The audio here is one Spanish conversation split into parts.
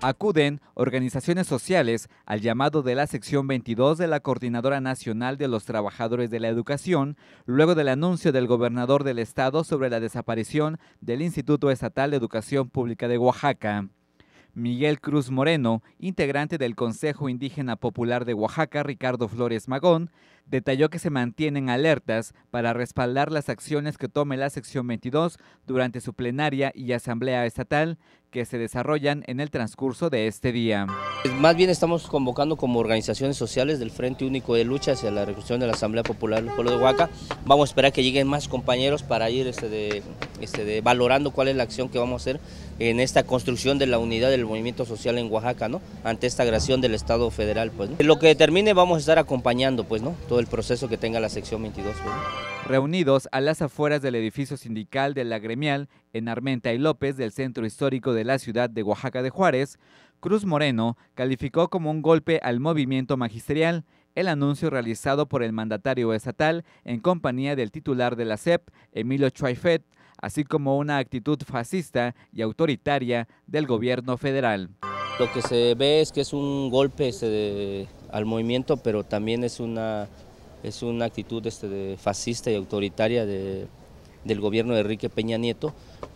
Acuden organizaciones sociales al llamado de la sección 22 de la Coordinadora Nacional de los Trabajadores de la Educación, luego del anuncio del gobernador del estado sobre la desaparición del Instituto Estatal de Educación Pública de Oaxaca. Miguel Cruz Moreno, integrante del Consejo Indígena Popular de Oaxaca, Ricardo Flores Magón, Detalló que se mantienen alertas para respaldar las acciones que tome la sección 22 durante su plenaria y asamblea estatal que se desarrollan en el transcurso de este día. Más bien estamos convocando como organizaciones sociales del Frente Único de Lucha hacia la Reconstrucción de la Asamblea Popular del Pueblo de Oaxaca. Vamos a esperar que lleguen más compañeros para ir este de, este valorando cuál es la acción que vamos a hacer en esta construcción de la unidad del movimiento social en Oaxaca, ¿no? Ante esta agresión del Estado federal, pues, Lo que determine vamos a estar acompañando, pues, ¿no? el proceso que tenga la sección 22. Reunidos a las afueras del edificio sindical de la gremial en Armenta y López del centro histórico de la ciudad de Oaxaca de Juárez, Cruz Moreno calificó como un golpe al movimiento magisterial el anuncio realizado por el mandatario estatal en compañía del titular de la CEP, Emilio Chuaifet, así como una actitud fascista y autoritaria del gobierno federal. Lo que se ve es que es un golpe este, al movimiento, pero también es una es una actitud este, fascista y autoritaria del gobierno de Enrique Peña Nieto,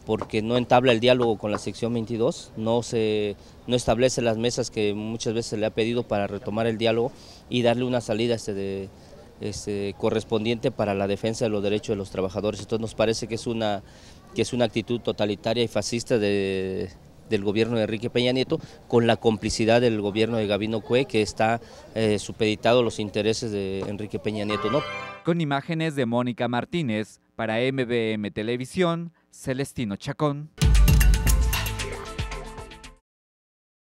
porque no entabla el diálogo con la sección 22, no, se, establece las mesas que muchas veces le ha pedido para retomar el diálogo y darle una salida este, de, este, correspondiente para la defensa de los derechos de los trabajadores. Entonces nos parece que es una, que es una actitud totalitaria y fascista de, del gobierno de Enrique Peña Nieto con la complicidad del gobierno de Gabino Cue que está eh, supeditado a los intereses de Enrique Peña Nieto. ¿no? Con imágenes de Mónica Martínez para MBM Televisión, Celestino Chacón.